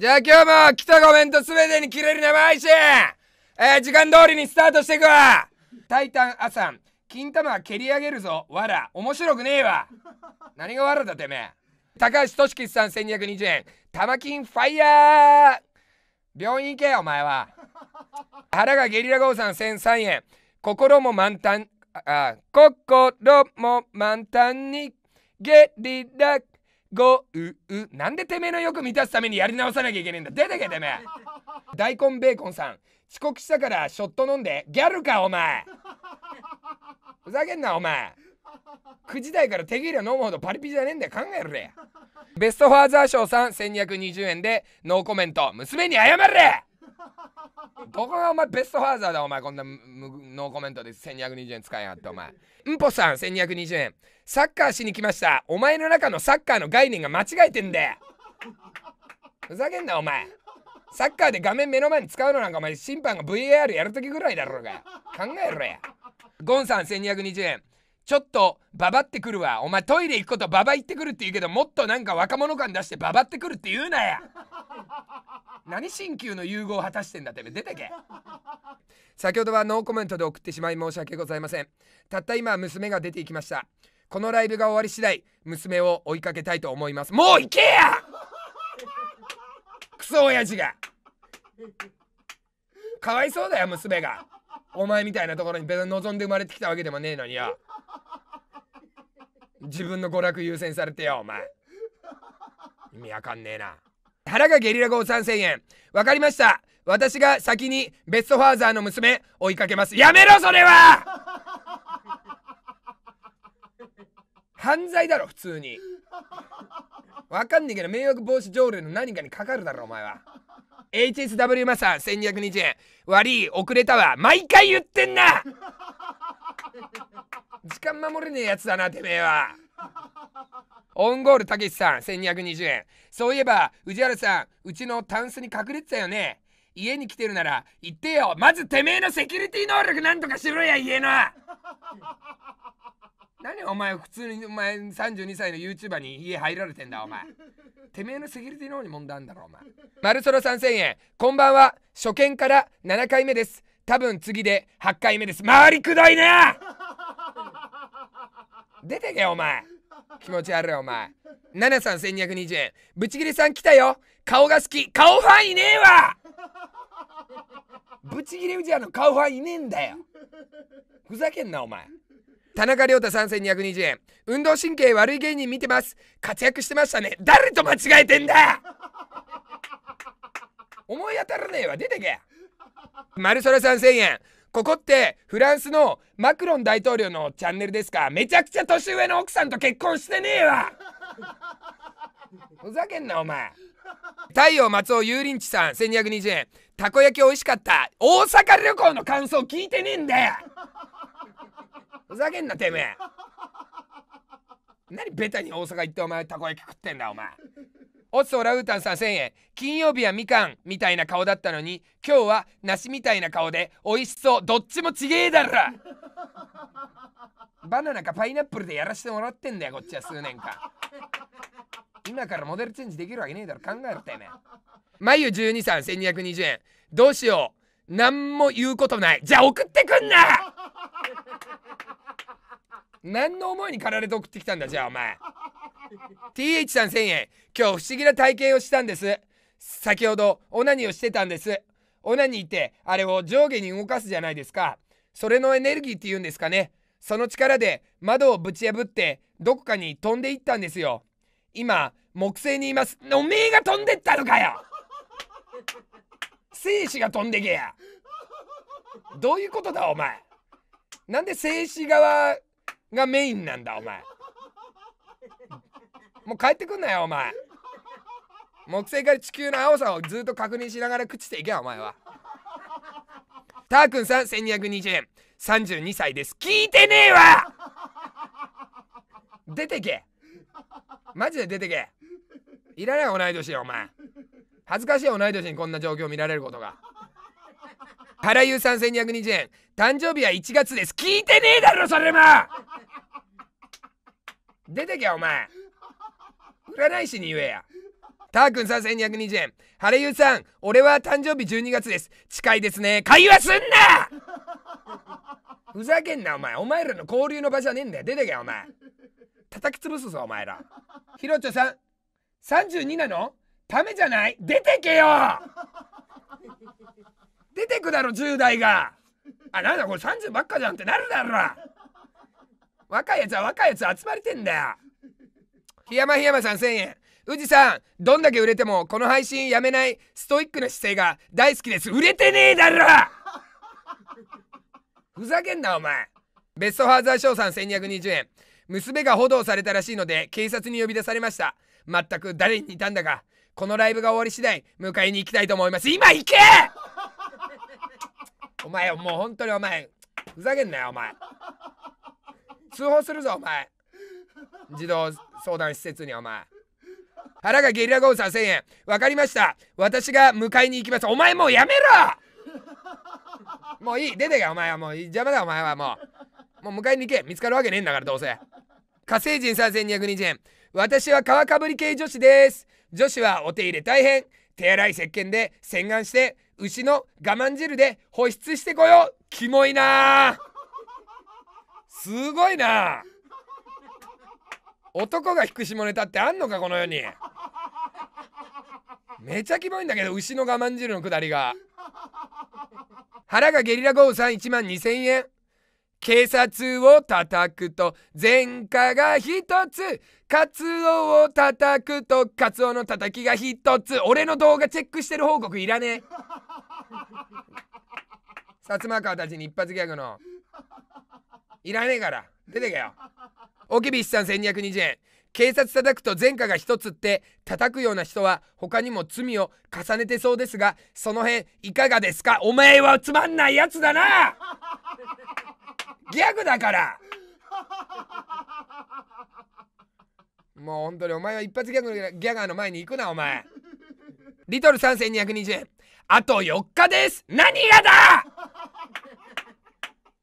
じゃあ今日も来たコメントすべてに切れる生配信えー、時間通りにスタートしていくわタイタンアサン、金玉蹴り上げるぞ、わら。面白くねえわ。何がわらだてめえ。高橋俊樹さん1220円。玉金ファイヤー病院行けお前は。腹がゲリラ豪さん1003円。心も満タン、あ、心も満タンにゲリラごううなんでてめえのよく満たすためにやり直さなきゃいけねえんだ出てけてめえ大根ベーコンさん遅刻したからショット飲んでギャルかお前ふざけんなお前9時台から手切れ飲むほどパリピじゃねえんだよ考えるれベストファーザー賞さん1220円でノーコメント娘に謝れどこがお前ベストファーザーだお前こんなむノーコメントです1220円使えやがってお前んぽさん1220円サッカーしに来ましたお前の中のサッカーの概念が間違えてんだよふざけんなお前サッカーで画面目の前に使うのなんかお前審判が VAR やるときぐらいだろうが考えろやゴンさん1220円ちょっとババってくるわお前トイレ行くことババ行ってくるって言うけどもっとなんか若者感出してババってくるって言うなや何新旧の融合を果たしてんだって出てけ先ほどはノーコメントで送ってしまい申し訳ございませんたった今娘が出ていきましたこのライブが終わり次第娘を追いかけたいと思いますもう行けや クソ親父がかわいそうだよ娘がお前みたいなところに別に望んで生まれてきたわけでもねえのによ自分の娯楽優先されてよお前意味わかんねえな腹がゲリラ豪3 0 0円わかりました私が先にベストファーザーの娘追いかけますやめろそれは犯罪だろ普通にわかんねえけど迷惑防止条例の何かにかかるだろお前は HSW マサ1220円悪い遅れたわ毎回言ってんな時間守れねえやつだなてめえはオンゴールたけしさん1220円そういえば宇治原さんうちのタンスに隠れてたよね家に来てるなら言ってよまずてめえのセキュリティ能力なんとかしろや家の何お前普通にお前32歳の YouTuber に家入られてんだお前てめえのセキュリティの方に問題あんだろお前ルソロ3000円こんばんは初見から7回目です多分次で8回目です回りくどいな出てけお前気持ち悪いお前7 3 2 2 0円ぶちギりさん来たよ顔が好き顔ファンいねえわブチギレウたいな買うファンいねえんだよふざけんなお前田中亮太参戦220円運動神経悪い芸人見てます活躍してましたね誰と間違えてんだ思い当たらねえわ出てけマルソラ3000円ここってフランスのマクロン大統領のチャンネルですかめちゃくちゃ年上の奥さんと結婚してねえわふざけんなお前太陽松尾油林地さん1220円たこ焼き美味しかった大阪旅行の感想聞いてねえんだよふざけんなてめえ何ベタに大阪行ってお前たこ焼き食ってんだお前オスオラウータンさん1000円金曜日はみかんみたいな顔だったのに今日は梨みたいな顔で美味しそうどっちもちげえだろバナナかパイナップルでやらしてもらってんだよこっちは数年間今からモデルチェンジできるわけねえだろ考えろてめえ眉12さん1220円。どうしよう。何も言うことない。じゃあ送ってくんな 何の思いに駆られて送ってきたんだ、じゃあお前。TH さん1000円。今日不思議な体験をしたんです。先ほど、オナニーをしてたんです。オナニーって、あれを上下に動かすじゃないですか。それのエネルギーって言うんですかね。その力で窓をぶち破って、どこかに飛んでいったんですよ。今、木星にいます。おめえが飛んでったのかよ精子が飛んでけやどういうことだお前なんで静止側がメインなんだお前もう帰ってくんなよお前木星から地球の青さをずっと確認しながら朽ちていけお前はたーくんさん1220円32歳です聞いてねえわ出てけマジで出てけいらない同い年よお前恥ずかしい同い年にこんな状況見られることが原優さん1220円誕生日は1月です聞いてねえだろそれも出てけお前占い師に言えやたーくん3220円原優さん俺は誕生日12月です近いですね会話すんなふざけんなお前お前らの交流の場じゃねえんだよ出てけお前叩き潰すぞお前らひろちょさん32なのためじゃない出てけよ出てくだろ10代があなんだこれ30ばっかじゃんってなるだろ若いやつは若いやつ集まれてんだよ檜山檜山さん1000円宇治さんどんだけ売れてもこの配信やめないストイックな姿勢が大好きです売れてねえだろふざけんなお前ベストファーザー賞さん1220円娘が補導されたらしいので警察に呼び出されました全く誰に似たんだかこのライブが終わり次第、迎えに行きたいと思います。今行け お前、もう本当にお前、ふざけんなよ、お前。通報するぞ、お前。児童相談施設に、お前。腹がゲリラ豪雨3000円。わかりました。私が迎えに行きます。お前もうやめろもういい。出てけ、お前はもう。邪魔だ、お前はもう。もう迎えに行け。見つかるわけねえんだから、どうせ。火星人3220円。私は皮かぶり系女子です。女子はお手入れ大変手洗い石鹸で洗顔して牛の我慢汁で保湿してこようキモいなすごいな男が引く下ネタってあんのかこの世にめちゃキモいんだけど牛の我慢汁のくだりが腹がゲリラ豪雨さん1万2000円警察を叩くと前科が一つカツオを叩くとカツオの叩きが一つ俺の動画チェックしてる報告いらねえ薩摩川たちに一発ギャグのいらねえから出てけよオキビシさん1220円警察叩くと前科が一つって叩くような人は他にも罪を重ねてそうですがその辺いかがですかお前はつまんないやつだなギャグだからもう本当にお前は一発ギャグギャガーの前に行くなお前リトル3220円あと4日です何がだ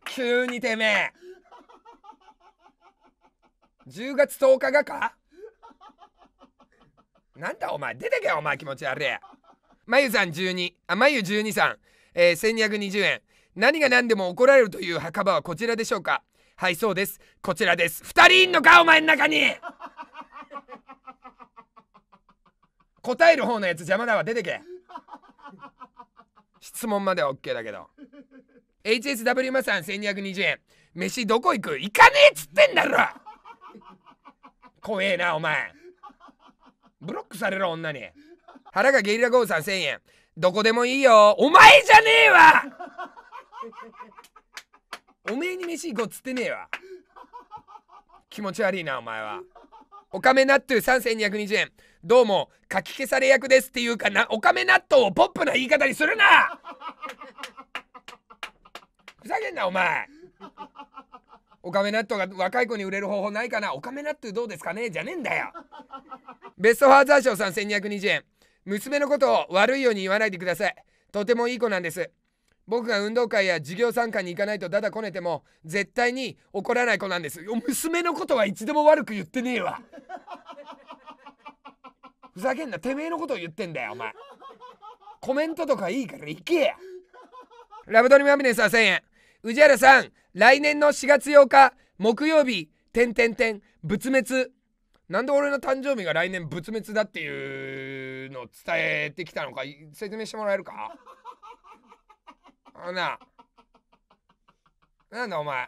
急にてめえ10月10日がかなんだお前出てけお前気持ち悪いまゆさん12あまゆ12さん、えー、1220円何が何でも怒られるという墓場はこちらでしょうかはいそうですこちらです2人いんのかお前の中に答える方のやつ邪魔だわ出てけ 質問までは OK だけど HSW マさん1220円飯どこ行く行かねえっつってんだろ 怖えなお前ブロックされろ女に腹がゲリラ豪さん1000円どこでもいいよお前じゃねえわ おめえに飯行こうっつってねえわ気持ち悪いなお前はおかめ納豆3220円どうも、かき消され役ですっていうかな、おかめ納豆をポップな言い方にするな ふざけんな、お前。おかめ納豆が若い子に売れる方法ないかなおかめ納豆どうですかねじゃねえんだよ。ベストファーザー賞さん1220円。娘のことを悪いように言わないでください。とてもいい子なんです。僕が運動会や授業参観に行かないとダダこねても絶対に怒らない子なんです。娘のことは一度も悪く言ってねえわ。ふざけんなてめえのことを言ってんだよお前コメントとかいいから行けやラブドリマミネスは1000円宇治原さん来年の4月8日木曜日点て点仏滅なんで俺の誕生日が来年仏滅だっていうのを伝えてきたのか説明してもらえるかあななんだお前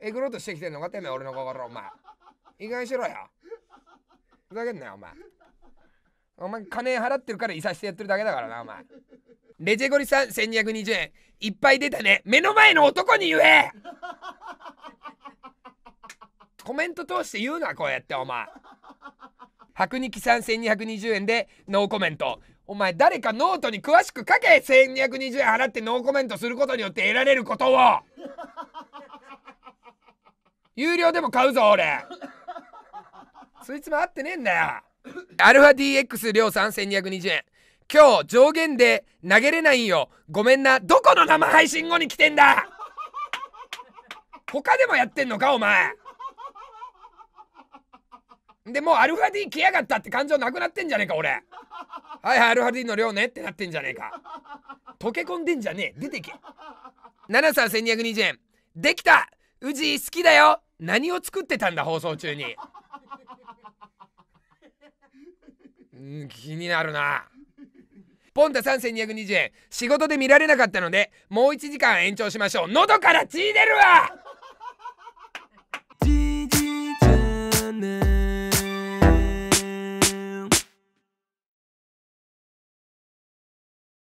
えぐろうとしてきてんのかてめえ俺の心お前意外にしろやふざけんなよお前お前金払ってるからいさしてやってるだけだからなお前レジェゴリさん1220円いっぱい出たね目の前の男に言えコメント通して言うなこうやってお前白肉さん1220円でノーコメントお前誰かノートに詳しく書け1220円払ってノーコメントすることによって得られることを有料でも買うぞ俺そいつも合ってねえんだよ。アルファ DX 量産1220円。今日上限で投げれないよ。ごめんな。どこの生配信後に来てんだ他でもやってんのかお前。でもうアルファ D 来やがったって感情なくなってんじゃねえか俺。はいはいアルファ D の量ねってなってんじゃねえか。溶け込んでんじゃねえ。出てけ。7 3 2 2 0円。できた宇治好きだよ何を作ってたんだ放送中に。ん気になるなポンタ3220円仕事で見られなかったのでもう1時間延長しましょう喉から血出るわ